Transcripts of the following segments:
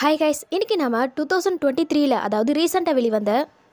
hi guys இன்றைக்கி நம்ம two thousand twenty த்ரீல அதாவது ரீசெண்டாக வெளிவந்த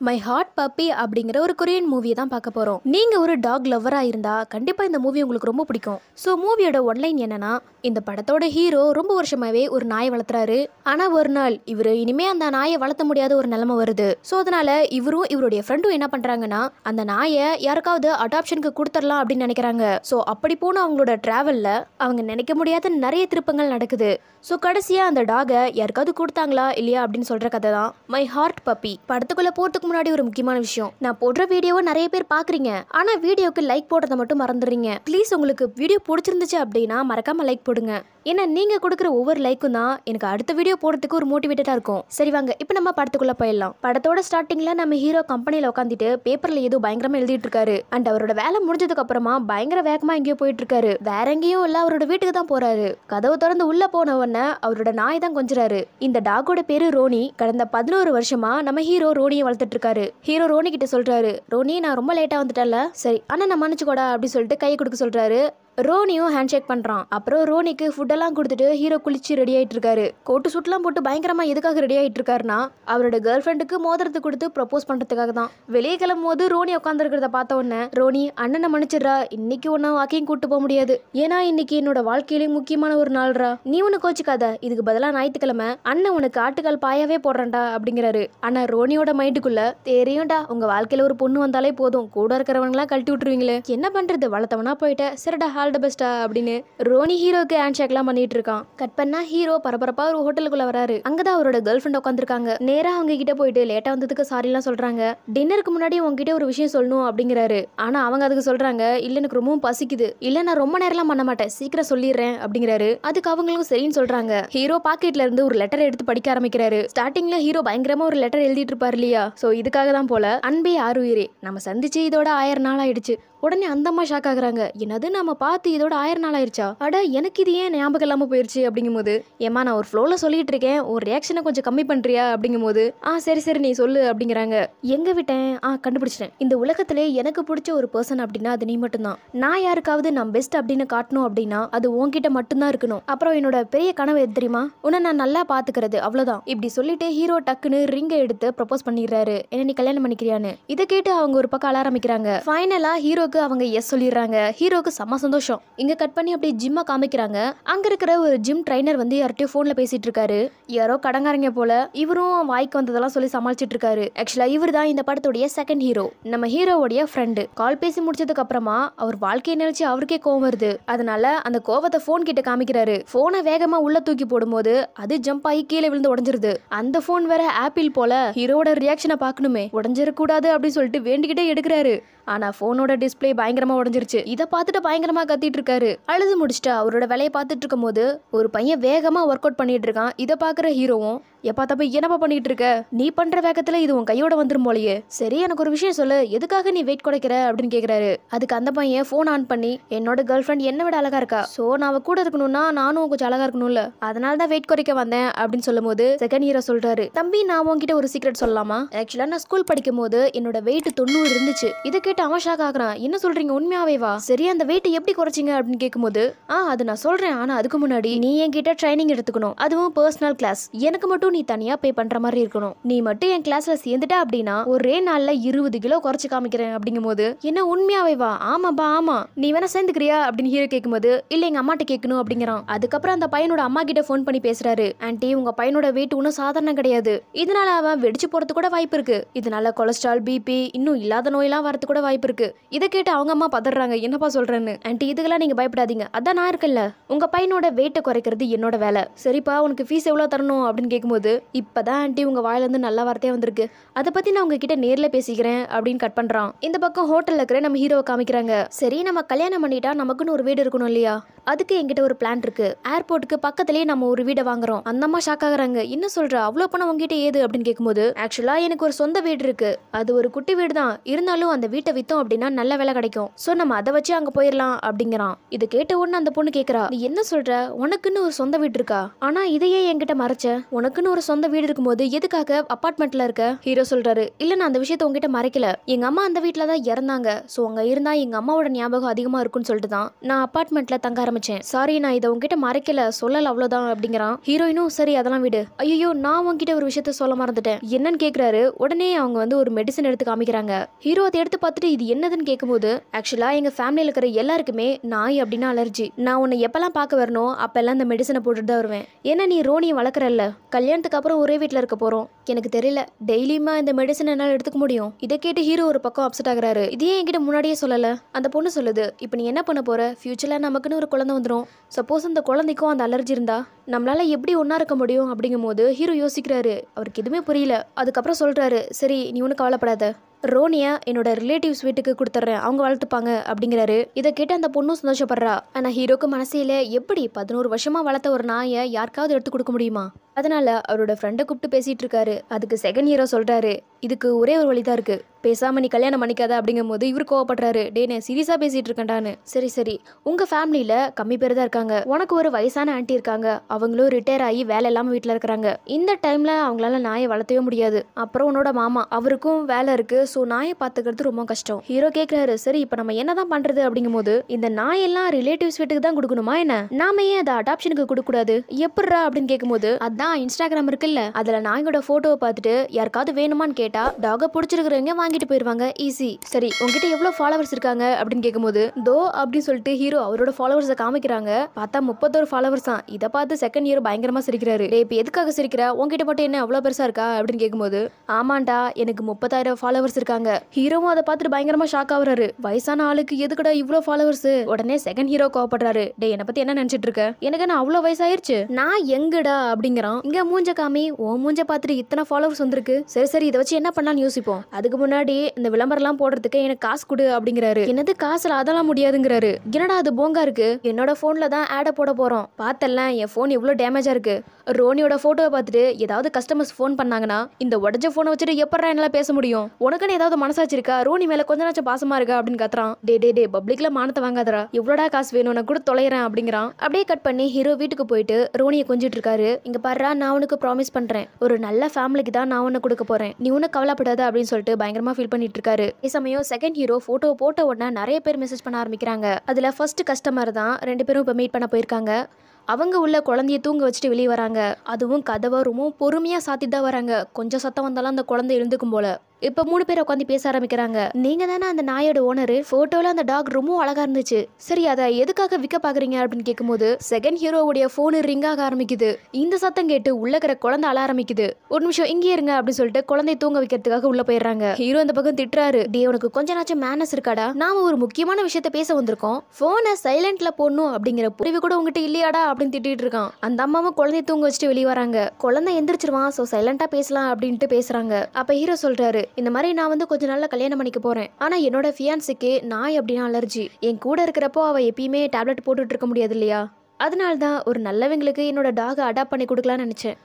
மை ஹார்ட் பப்பி அப்படிங்கிற ஒரு கொரியன் மூவியை தான் பார்க்க போகிறோம் நீங்கள் ஒரு டாக் லவ்வராக இருந்தால் கண்டிப்பாக இந்த மூவி உங்களுக்கு ரொம்ப பிடிக்கும் ஸோ மூவியோட ஒன்லைன் என்னன்னா இந்த படத்தோட ஹீரோ ரொம்ப வருஷமாவே ஒரு நாய் வளர்த்துறாரு ஆனால் ஒரு நாள் இவர் இனிமே அந்த நாயை வளர்த்த முடியாத ஒரு நிலைமை வருது ஸோ அதனால இவரும் இவருடைய ஃப்ரெண்டும் என்ன பண்ணுறாங்கன்னா அந்த நாயை யாருக்காவது அடாப்ஷனுக்கு கொடுத்துடலாம் அப்படின்னு நினைக்கிறாங்க ஸோ அப்படி போன அவங்களோட ட்ராவலில் அவங்க நினைக்க முடியாத நிறைய திருப்பங்கள் நடக்குது ஸோ கடைசியாக அந்த டாகை யாருக்காவது கொடுத்தாங்களா இல்லையா அப்படின்னு சொல்கிற கதை தான் மை ஹார்ட் பப்பி படத்துக்குள்ளே போகிறதுக்கு முன்னாடி ஒரு முக்கியமான விஷயம் நான் போடுற வீடியோவை நிறைய பேர் பார்க்குறீங்க ஆனால் வீடியோக்கு லைக் போடுறத மட்டும் மறந்துடுறீங்க ப்ளீஸ் உங்களுக்கு வீடியோ பிடிச்சிருந்துச்சு அப்படின்னா மறக்காமல் லைக் போடுங்க ஏன்னா நீங்கள் கொடுக்குற ஒவ்வொரு லைக்கும் தான் எனக்கு அடுத்த வீடியோ போடுறதுக்கு ஒரு மோட்டிவேட்டடா இருக்கும் சரி வாங்க இப்போ நம்ம படத்துக்குள்ளே போயிடலாம் படத்தோட ஸ்டார்டிங்கில் நம்ம ஹீரோ கம்பெனியில் உட்காந்துட்டு பேப்பரில் ஏதோ பயங்கரமாக எழுதிட்டு இருக்காரு அண்ட் அவரோட வேலை முடிஞ்சதுக்கு அப்புறமா பயங்கர வேகமாக எங்கேயோ போயிட்டு இருக்காரு வேற எங்கேயும் இல்லை அவரோட வீட்டுக்கு தான் போறாரு கதவை திறந்து உள்ள போன உடனே அவரோட நாய் தான் கொஞ்சறாரு இந்த டாகோட பேரு ரோனி கடந்த பதினோரு வருஷமா நம்ம ஹீரோ ரோனியை வளர்த்துட்டு இருக்காரு ஹீரோ ரோனி கிட்ட சொல்றாரு ரோனி நான் ரொம்ப லேட்டா வந்துட்டேன்ல சரி ஆனா நான் மன்னிச்சுக்கோடா அப்படின்னு சொல்லிட்டு கை கொடுக்க சொல்றாரு ரோனியும் ஹேண்ட்ஷேக் பண்ணுறான் அப்புறம் ரோனிக்கு ஃபுட்டெல்லாம் கொடுத்துட்டு ஹீரோ குளிச்சு ரெடி ஆகிட்டு இருக்காரு கோட்டு சூட்லாம் போட்டு பயங்கரமாக எதுக்காக ரெடி ஆகிட்டு இருக்காருன்னா அவரோட கேர்ள் ஃப்ரெண்டுக்கு மோதிரத்து கொடுத்து ப்ரப்போஸ் பண்ணுறதுக்காக தான் வெளியே கிளம்பும் போது ரோனி உட்காந்துருக்கிறத பார்த்த உடனே ரோனி அண்ணனை மன்னிச்சிடுறா இன்னைக்கு ஒன்றா வாக்கிங் கூட்டு போக முடியாது ஏன்னா இன்னைக்கு என்னோட வாழ்க்கையிலேயே முக்கியமான ஒரு நாள்ரா நீ ஒன்று கோச்சிக்காத இதுக்கு பதிலாக ஞாயிற்றுக்கிழமை அண்ணன் உனக்கு ஆட்டுக்கால் பாயாவே போடுறேன்டா அப்படிங்கிறாரு ஆனால் ரோனியோட மைண்டுக்குள்ள தெரியும்டா உங்கள் வாழ்க்கையில் ஒரு பொண்ணு வந்தாலே போதும் கூட இருக்கிறவங்களாம் கழட்டி விட்டுருவீங்களே என்ன பண்ணுறது வளர்த்தவனா போயிட்ட சரிடா ஆல் த பெஸ்டா அப்படின்னு ரோனி ஹீரோக்கு ஹேண்ட் ஷேக்லாம் பண்ணிட்டு இருக்கான் கட் பண்ணா ஹீரோ பரபரப்பா ஒரு ஹோட்டலுக்குள்ள வராரு அங்கதான் அவரோட கேர்ள் ஃப்ரெண்ட் உட்காந்துருக்காங்க நேரா அவங்க கிட்ட போயிட்டு லேட்டா வந்ததுக்கு சாரிலாம் சொல்றாங்க டின்னருக்கு முன்னாடி உங்ககிட்ட ஒரு விஷயம் சொல்லணும் அப்படிங்கிறாரு ஆனா அவங்க அதுக்கு சொல்றாங்க இல்ல எனக்கு ரொம்பவும் பசிக்குது இல்ல நான் ரொம்ப நேரம்லாம் பண்ண மாட்டேன் சீக்கிரம் சொல்லிடுறேன் அப்படிங்கிறாரு அதுக்கு அவங்களும் சரின்னு சொல்றாங்க ஹீரோ பாக்கெட்ல இருந்து ஒரு லெட்டர் எடுத்து படிக்க ஆரம்பிக்கிறாரு ஸ்டார்டிங்ல ஹீரோ பயங்கரமா ஒரு லெட்டர் எழுதிட்டு இருப்பாரு இல்லையா சோ இதுக்காக தான் போல அன்பே உயிரே நம்ம சந்திச்சு இதோட ஆயிரம் நாள் ஆயிடுச்சு உடனே அந்தம்மா ஷாக் ஆகுறாங்க என்னது நம்ம பார்த்து இதோட ஆயிரம் நாள் ஆயிடுச்சா அட எனக்கு இது ஏன் ஞாபகம் இல்லாமல் போயிடுச்சு அப்படிங்கும் போது ஏமா நான் ஒரு ஃப்ளோவில் சொல்லிட்டு இருக்கேன் ஒரு ரியாக்ஷனை கொஞ்சம் கம்மி பண்ணுறியா அப்படிங்கும் போது ஆ சரி சரி நீ சொல்லு அப்படிங்கிறாங்க எங்கே விட்டேன் ஆ கண்டுபிடிச்சிட்டேன் இந்த உலகத்திலே எனக்கு பிடிச்ச ஒரு பர்சன் அப்படின்னா அது நீ மட்டும்தான் நான் யாருக்காவது நான் பெஸ்ட் அப்படின்னு காட்டணும் அப்படின்னா அது உன்கிட்ட மட்டும்தான் இருக்கணும் அப்புறம் என்னோட பெரிய கனவு எது தெரியுமா உன்னை நான் நல்லா பாத்துக்கிறது அவ்வளவுதான் இப்படி சொல்லிட்டு ஹீரோ டக்குன்னு ரிங்கை எடுத்து ப்ரப்போஸ் பண்ணிடுறாரு என்ன நீ கல்யாணம் பண்ணிக்கிறியான்னு இதை கேட்டு அவங்க ஒரு பக்கம் அலாரமிக்கிறாங்க ஃபைனலாக ஹீரோ ஹீரோக்கு அவங்க எஸ் சொல்லிடுறாங்க ஹீரோக்கு செம்ம சந்தோஷம் இங்க கட் பண்ணி அப்படியே ஜிம்ம காமிக்கிறாங்க அங்க இருக்கிற ஒரு ஜிம் ட்ரைனர் வந்து யார்ட்டையும் போன்ல பேசிட்டு இருக்காரு யாரோ கடங்காரங்க போல இவரும் வாய்க்கு வந்ததெல்லாம் சொல்லி சமாளிச்சிட்டு இருக்காரு ஆக்சுவலா இவர் தான் இந்த படத்துடைய செகண்ட் ஹீரோ நம்ம ஹீரோவுடைய ஃப்ரெண்டு கால் பேசி முடிச்சதுக்கு அப்புறமா அவர் வாழ்க்கையை நினைச்சு அவருக்கே கோவம் வருது அதனால அந்த கோவத்தை போன் கிட்ட காமிக்கிறாரு போனை வேகமா உள்ள தூக்கி போடும்போது அது ஜம்ப் ஆகி கீழே விழுந்து உடஞ்சிருது அந்த போன் வேற ஆப்பிள் போல ஹீரோட ரியாக்ஷனை பார்க்கணுமே உடஞ்சிடக்கூடாது அப்படின்னு சொல்லிட்டு வேண்டிக்கிட்டே எடுக்கிறாரு ஆனா போனோட டிஸ்பிளே டிஸ்பிளே பயங்கரமா உடஞ்சிருச்சு இதை பார்த்துட்டு பயங்கரமா கத்திட்டு இருக்காரு அழுது முடிச்சுட்டு அவரோட வேலையை பார்த்துட்டு இருக்கும் போது ஒரு பையன் வேகமா ஒர்க் அவுட் பண்ணிட்டு இருக்கான் இதை பாக்குற ஹீரோவும் எப்பா தப்பு என்னப்பா பண்ணிட்டு இருக்க நீ பண்ற வேகத்துல இது உன் கையோட வந்துரும் போலயே சரி எனக்கு ஒரு விஷயம் சொல்லு எதுக்காக நீ வெயிட் குறைக்கிற அப்படின்னு கேக்குறாரு அதுக்கு அந்த பையன் போன் ஆன் பண்ணி என்னோட கேர்ள் ஃப்ரெண்ட் என்ன விட அழகா இருக்கா சோ நான் அவ கூட இருக்கணும்னா நானும் கொஞ்சம் அழகா இருக்கணும்ல அதனால தான் வெயிட் குறைக்க வந்தேன் அப்படின்னு சொல்லும் போது செகண்ட் ஹீரோ சொல்றாரு தம்பி நான் உன்கிட்ட ஒரு சீக்ரெட் சொல்லலாமா ஆக்சுவலா நான் ஸ்கூல் படிக்கும் போது என்னோட வெயிட் தொண்ணூறு இருந்துச்சு இதை கேட்டு அவன் ஷாக் ஆகுறான் என்ன சொல்றீங்க உண்மையாவே வா சரி அந்த வெயிட்டை எப்படி குறைச்சிங்க அப்படின்னு கேட்கும்போது ஆ அது நான் சொல்றேன் ஆனா அதுக்கு முன்னாடி நீ என்கிட்ட ட்ரைனிங் எடுத்துக்கணும் அதுவும் பர்சனல் கிளாஸ் எனக்கு மட்டும் மட்டும் நீ தனியாக பே பண்ணுற மாதிரி இருக்கணும் நீ மட்டும் என் கிளாஸில் சேர்ந்துட்ட அப்படின்னா ஒரே நாளில் இருபது கிலோ குறைச்சி காமிக்கிறேன் அப்படிங்கும் போது என்ன உண்மையாவே வா ஆமாப்பா ஆமாம் நீ வேணா சேர்ந்துக்கிறியா அப்படின்னு ஹீரோ கேட்கும்போது இல்லை எங்கள் அம்மாட்ட கேட்கணும் அப்படிங்கிறான் அதுக்கப்புறம் அந்த பையனோட அம்மா கிட்ட ஃபோன் பண்ணி பேசுறாரு ஆண்டி உங்க பையனோட வெயிட் ஒன்றும் சாதாரணம் கிடையாது இதனால அவன் வெடிச்சு போறது கூட வாய்ப்பு இருக்கு இதனால கொலஸ்ட்ரால் பிபி இன்னும் இல்லாத நோயெல்லாம் வரது கூட வாய்ப்பு இருக்கு இதை கேட்டு அவங்க அம்மா பதறாங்க என்னப்பா சொல்றேன்னு ஆண்டி இதுக்கெல்லாம் நீங்க பயப்படாதீங்க அதான் நான் இருக்கல உங்க பையனோட வெயிட்டை குறைக்கிறது என்னோட வேலை சரிப்பா உனக்கு ஃபீஸ் எவ்வளோ தரணும் அப்படின்னு கேட்கும்போது போகுது இப்போ தான் ஆண்டி உங்கள் வாயிலேருந்து நல்ல வார்த்தையாக வந்திருக்கு அதை பற்றி நான் உங்ககிட்ட நேரில் பேசிக்கிறேன் அப்படின்னு கட் பண்ணுறான் இந்த பக்கம் ஹோட்டலில் இருக்கிற நம்ம ஹீரோவை காமிக்கிறாங்க சரி நம்ம கல்யாணம் பண்ணிட்டா நமக்குன்னு ஒரு வீடு இருக்கணும் இல்லையா அதுக்கு எங்கிட்ட ஒரு பிளான் இருக்கு ஏர்போர்ட்டுக்கு பக்கத்துலேயே நம்ம ஒரு வீடை வாங்குறோம் அந்த அம்மா ஷாக் ஆகுறாங்க என்ன சொல்ற அவ்வளோ பணம் உங்ககிட்ட ஏது அப்படின்னு கேட்கும்போது ஆக்சுவலா எனக்கு ஒரு சொந்த வீடு இருக்கு அது ஒரு குட்டி வீடு தான் இருந்தாலும் அந்த வீட்டை வித்தோம் அப்படின்னா நல்ல வேலை கிடைக்கும் ஸோ நம்ம அதை வச்சு அங்கே போயிடலாம் அப்படிங்கிறான் இது கேட்ட உடனே அந்த பொண்ணு கேட்குறா நீ என்ன சொல்ற உனக்குன்னு ஒரு சொந்த வீடு இருக்கா ஆனா இதையே என்கிட்ட மறைச்ச உனக்குன்னு ஒரு சொந்த வீடு இருக்கும்போது எதுக்காக அபார்ட்மெண்ட்ல இருக்க ஹீரோ சொல்றாரு இல்ல நான் அந்த விஷயத்த உங்ககிட்ட மறைக்கல எங்க அம்மா அந்த வீட்டில தான் இறந்தாங்க ஸோ அங்க இருந்தா எங்க அம்மாவோட ஞாபகம் அதிகமா இருக்கும்னு சொல்லிட்டு தான் நான் அபார்ட்மெண்ட்ல தங்க ஆரம்பிச்சேன் சாரி நான் இதை உங்ககிட்ட மறைக்கல சொல்லல அவ்வளவுதான் அப்படிங்கிறான் ஹீரோயினும் சரி அதெல்லாம் விடு ஐயோ நான் உங்ககிட்ட ஒரு விஷயத்த சொல்ல மறந்துட்டேன் என்னன்னு கேக்குறாரு உடனே அவங்க வந்து ஒரு மெடிசன் எடுத்து காமிக்கிறாங்க ஹீரோ அதை எடுத்து பார்த்துட்டு இது என்னதுன்னு கேட்கும்போது ஆக்சுவலா எங்க ஃபேமிலியில இருக்கிற எல்லாருக்குமே நாய் அப்படின்னா அலர்ஜி நான் உன்னை எப்பெல்லாம் பார்க்க வரணும் அப்பெல்லாம் இந்த மெடிசனை போட்டுட்டு தான் வருவேன் ஏன்னா நீ ரோனியை வளர்க்குறல்ல கல்யாணம் கல்யாணத்துக்கு அப்புறம் ஒரே வீட்டில் இருக்க போகிறோம் எனக்கு தெரியல டெய்லியுமா இந்த மெடிசன் என்னால் எடுத்துக்க முடியும் இதை கேட்டு ஹீரோ ஒரு பக்கம் அப்செட் ஆகிறாரு இதே என்கிட்ட முன்னாடியே சொல்லலை அந்த பொண்ணு சொல்லுது இப்போ நீ என்ன பண்ண போகிற ஃப்யூச்சரில் நமக்குன்னு ஒரு குழந்தை வந்துடும் சப்போஸ் அந்த குழந்தைக்கும் அந்த அலர்ஜி இருந்தா நம்மளால் எப்படி ஒன்றா இருக்க முடியும் அப்படிங்கும் போது ஹீரோ யோசிக்கிறாரு அவருக்கு எதுவுமே புரியல அதுக்கப்புறம் சொல்கிறாரு சரி நீ ஒன்றும் கவலைப்படாத ரோனியா என்னோட ரிலேட்டிவ்ஸ் வீட்டுக்கு கொடுத்துட்றேன் அவங்க வளர்த்துப்பாங்க அப்படிங்கிறாரு இதை கேட்டு அந்த பொண்ணும் சந்தோஷப்படுறா ஆனால் ஹீரோக்கு மனசில் எப்படி பதினோரு வருஷமாக வளர்த்த ஒரு நாயை யாருக்காவது எடுத்து கொடுக்க முடியுமா அதனால் அவரோட ஃப்ரெண்டை கூப்பிட்டு பேசிகிட்டு இருக்காரு அதுக்கு செகண்ட் ஹீரோ சொல்கிறாரு இதுக்கு ஒரே ஒரு வழி தான் இருக்குது பேசாமல் நீ கல்யாணம் பண்ணிக்காத அப்படிங்கும் போது இவர் கோவப்படுறாரு டே நான் சீரியஸா இருக்கேன்டான்னு சரி சரி உங்கள் ஃபேமிலியில் கம்மி பேர் தான் இருக்காங்க உனக்கு ஒரு வயசான ஆண்டி இருக்காங்க அவங்களும் ரிட்டையர் ஆகி வேலை இல்லாமல் வீட்டில் இருக்கிறாங்க இந்த டைமில் அவங்களால நாயை வளர்த்தவே முடியாது அப்புறம் உன்னோட மாமா அவருக்கும் வேலை இருக்குது ஸோ நாயை பார்த்துக்கிறது ரொம்ப கஷ்டம் ஹீரோ கேட்குறாரு சரி இப்போ நம்ம என்ன தான் பண்ணுறது அப்படிங்கும் போது இந்த நாயெல்லாம் ரிலேட்டிவ்ஸ் வீட்டுக்கு தான் கொடுக்கணுமா என்ன நாம ஏன் அதை அடாப்ஷனுக்கு கொடுக்கக்கூடாது எப்படிறா அப்படின்னு கேட்கும்போது அதான் இன்ஸ்டாகிராம் இருக்குல்ல அதில் நாயோட ஃபோட்டோவை பார்த்துட்டு யாருக்காவது வேணுமான்னு கேட்டால் டாகை பிடிச்சிருக்கிறவங்க வாங்கிட்டு போயிடுவாங்க ஈஸி சரி உங்ககிட்ட எவ்வளோ ஃபாலோவர்ஸ் இருக்காங்க அப்படின்னு கேட்கும்போது தோ அப்படின்னு சொல்லிட்டு ஹீரோ அவரோட ஃபாலோவர்ஸை காமிக்கிறாங்க பார்த்தா முப்பத்தோரு ஃபாலோவர்ஸ் தான் இதை பார்த்து செகண்ட் இயர் பயங்கரமாக சிரிக்கிறாரு இப்ப இப்போ எதுக்காக சிரிக்கிற உங்ககிட்ட மட்டும் என்ன அவ்வளோ பெருசாக இருக்கா அப்படின்னு கேட்கும்போது ஆமாண்டா எனக்கு முப்பதாயிரம் ஃபாலோவர்ஸ் இருக்காங்க ஹீரோவும் அதை பார்த்துட்டு பயங்கரமாக ஷாக் ஆகுறாரு வயசான ஆளுக்கு எதுக்கடா இவ்வளோ ஃபாலோவர்ஸ் உடனே செகண்ட் ஹீரோ கோவப்படுறாரு டே என்னை பற்றி என்ன நினைச்சிட்டு இருக்க எனக்கு நான் அவ்வளோ வயசாயிருச்சு நான் எங்கடா அப்படிங்கிறான் இங்க மூஞ்ச காமி ஓ மூஞ்ச பார்த்துட்டு இத்தனை ஃபாலோவர்ஸ் வந்திருக்கு சரி சரி இதை வச்சு என்ன பண்ணாலும் யோசிப்போம் அதுக்கு முன்னாடி இந்த விளம்பரம்லாம் போடுறதுக்கு எனக்கு காசு கொடு அப்படிங்கிறாரு என்னது காசுல அதெல்லாம் முடியாதுங்கிறாரு என்னடா அது போங்கா இருக்கு என்னோட போன்ல தான் ஆட போட போறோம் பார்த்தல என் போன் ஃபோன் எவ்வளோ டேமேஜாக இருக்குது ரோனியோட ஃபோட்டோவை பார்த்துட்டு ஏதாவது கஸ்டமர்ஸ் ஃபோன் பண்ணாங்கன்னா இந்த உடஞ்ச ஃபோனை வச்சுட்டு எப்படா என்னால் பேச முடியும் உனக்குன்னு ஏதாவது மனசாச்சிருக்கா ரோனி மேலே கொஞ்ச நாச்சும் பாசமாக இருக்கா அப்படின்னு கத்துறான் டே டே டே பப்ளிக்கில் மானத்தை வாங்காதரா எவ்வளோடா காசு வேணும் நான் கூட தொலைகிறேன் அப்படிங்கிறான் அப்படியே கட் பண்ணி ஹீரோ வீட்டுக்கு போயிட்டு ரோனியை கொஞ்சிட்டு இருக்காரு இங்கே பாரு நான் உனக்கு ப்ராமிஸ் பண்ணுறேன் ஒரு நல்ல ஃபேமிலிக்கு தான் நான் உனக்கு கொடுக்க போகிறேன் நீ ஒன்றும் கவலைப்படாத அப்படின்னு சொல்லிட்டு பயங்கரமாக ஃபீல் பண்ணிட்டு இருக்காரு அதே சமயம் செகண்ட் ஹீரோ ஃபோட்டோ போட்ட உடனே நிறைய பேர் மெசேஜ் பண்ண ஆரம்பிக்கிறாங்க அதில் ஃபர்ஸ்ட் கஸ்டமர் தான் ரெண்டு பேரும் இப்போ மீட் பண்ண போயிருக்காங்க அவங்க உள்ள குழந்தைய தூங்க வச்சுட்டு வெளியே வராங்க அதுவும் கதவை ரொம்ப பொறுமையாக சாத்திட்டு தான் வராங்க கொஞ்சம் சத்தம் வந்தாலும் அந்த குழந்தை எழுந்துக்கும் போல் இப்போ மூணு பேர் உட்காந்து பேச ஆரம்பிக்கிறாங்க நீங்க தானே அந்த நாயோட ஓனரு போட்டோல அந்த டாக் ரொம்ப அழகா இருந்துச்சு சரி அதை எதுக்காக விற்க பாக்குறீங்க அப்படின்னு கேட்கும்போது செகண்ட் ஹீரோவுடைய போனு ரிங் ஆக ஆரம்பிக்குது இந்த சத்தம் கேட்டு இருக்கிற குழந்தை அழ ஆரம்பிக்குது ஒரு நிமிஷம் இங்கே இருங்க அப்படின்னு சொல்லிட்டு குழந்தை தூங்க வைக்கிறதுக்காக உள்ள போயிடுறாங்க ஹீரோ அந்த பக்கம் திட்டுறாரு டே உனக்கு கொஞ்ச நாச்சும் மேனஸ் இருக்காடா நாம ஒரு முக்கியமான விஷயத்த பேச வந்திருக்கோம் போனை சைலண்ட்ல போடணும் அப்படிங்கிற புரிவு கூட உங்ககிட்ட இல்லையாடா அப்படின்னு திட்டிட்டு இருக்கான் அந்த அம்மாவும் குழந்தை தூங்க வச்சுட்டு வெளியே வராங்க குழந்தை எந்திரிச்சிருவான் ஸோ சைலண்டா பேசலாம் அப்படின்ட்டு பேசுறாங்க அப்ப ஹீரோ சொல்றாரு இந்த மாதிரி நான் வந்து கொஞ்ச நாளில் கல்யாணம் பண்ணிக்க போகிறேன் ஆனால் என்னோட ஃபியான்ஸுக்கு நாய் அப்படின்னா அலர்ஜி என் கூட இருக்கிறப்போ அவள் எப்பயுமே டேப்லெட் போட்டுட்டு இருக்க முடியாது இல்லையா அதனால தான் ஒரு நல்லவங்களுக்கு என்னோட டாகை அடாப்ட் பண்ணி கொடுக்கலான்னு நினச்சேன்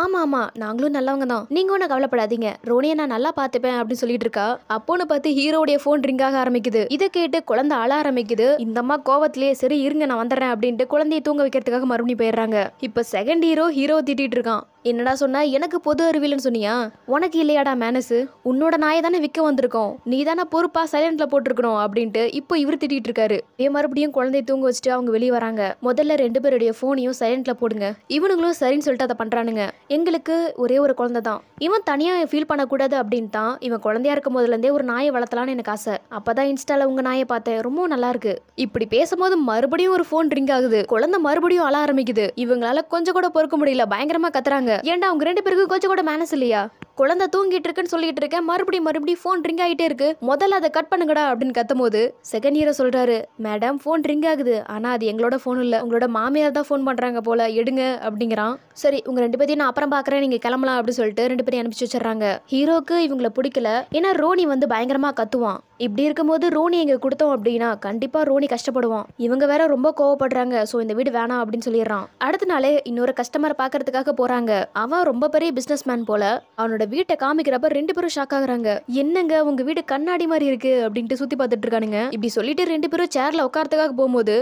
ஆமாம் ஆமாம் நாங்களும் நல்லவங்க தான் நீங்க ஒன்றும் கவலைப்படாதீங்க ரோனியை நான் நல்லா பார்த்துப்பேன் அப்படின்னு சொல்லிட்டு இருக்கா அப்போன்னு பார்த்து ஹீரோடைய ஃபோன் ரிங் ஆக ஆரம்பிக்குது இதை கேட்டு குழந்தை அழ ஆரம்பிக்குது இந்த அம்மா கோவத்திலேயே சரி இருங்க நான் வந்துடுறேன் அப்படின்ட்டு குழந்தைய தூங்க வைக்கிறதுக்காக மறுபடியும் போயிடுறாங்க இப்போ செகண்ட் ஹீரோ ஹீரோ திட்டிகிட்டு இருக்கான் என்னடா சொன்னா எனக்கு பொது அறிவியல்னு சொன்னியா உனக்கு இல்லையாடா மேனஸு உன்னோட நாயை தானே விற்க வந்திருக்கோம் நீ தானே பொறுப்பா சைலண்ட்ல போட்டிருக்கணும் அப்படின்ட்டு இப்போ இவர் திட்டிட்டு இருக்காரு இதே மறுபடியும் குழந்தைய தூங்க வச்சுட்டு அவங்க வெளியே வராங்க முதல்ல ரெண்டு பேருடைய ஃபோனையும் சைலண்ட்ல போடுங்க இவனுங்களும் சரின்னு சொல்லிட்டு அதை பண்றானுங்க எங்களுக்கு ஒரே ஒரு குழந்தை தான் இவன் தனியா ஃபீல் பண்ணக்கூடாது அப்படின்னு தான் இவன் குழந்தையா இருக்கும் போதுலேருந்தே ஒரு நாயை வளர்த்தலான்னு எனக்கு ஆசை அப்பதான் இன்ஸ்டால உங்க நாயை பார்த்தேன் ரொம்ப நல்லா இருக்கு இப்படி பேசும்போது மறுபடியும் ஒரு ஃபோன் ரிங் ஆகுது குழந்தை மறுபடியும் அழ ஆரம்பிக்குது இவங்களால கொஞ்சம் கூட பொறுக்க முடியல பயங்கரமா கத்துறாங்க ஏன்டா அவங்க ரெண்டு பேருக்கும் கொஞ்சம் கூட மேனஸ் இல்லையா குழந்தை தூங்கிட்டு இருக்குன்னு சொல்லிட்டு இருக்கேன் மறுபடியும் மறுபடியும் ஃபோன் ரிங் ஆகிட்டே இருக்கு முதல்ல அதை கட் பண்ணுங்கடா அப்படின்னு கத்தும் போது செகண்ட் இயரை சொல்றாரு மேடம் ஃபோன் ரிங் ஆகுது ஆனா அது எங்களோட ஃபோன் இல்லை உங்களோட மாமியார் தான் ஃபோன் பண்றாங்க போல எடுங்க அப்படிங்கிறான் சரி உங்க ரெண்டு பேரையும் நான் அப்புறம் பாக்குறேன் நீங்க கிளம்பலாம் அப்படின்னு சொல்லிட்டு ரெண்டு பேரும் அனுப்பிச்சு வச்சிடறாங்க ஹீரோக்கு இவங்கள பிடிக்கல ஏன்னா ரோனி வந்து பயங்கரமா கத்துவான் இப்படி இருக்கும்போது ரோனி எங்க கொடுத்தோம் அப்படின்னா கண்டிப்பா ரோனி கஷ்டப்படுவான் இவங்க வேற ரொம்ப கோவப்படுறாங்க ஸோ இந்த வீடு வேணாம் அப்படின்னு சொல்லிடுறான் அடுத்த நாளே இன்னொரு கஸ்டமர் பாக்குறதுக்காக போறாங்க அவன் ரொம்ப பெரிய பிசினஸ் மேன் போல அவனோட தன்னோட வீட்டை காமிக்கிறப்ப ரெண்டு பேரும் ஷாக் ஆகுறாங்க என்னங்க உங்க வீடு கண்ணாடி மாதிரி இருக்கு அப்படின்ட்டு சுத்தி பார்த்துட்டு இருக்கானுங்க இப்படி சொல்லிட்டு ரெண்டு பேரும் சேர்ல உட்காரத்துக்காக போகும்போது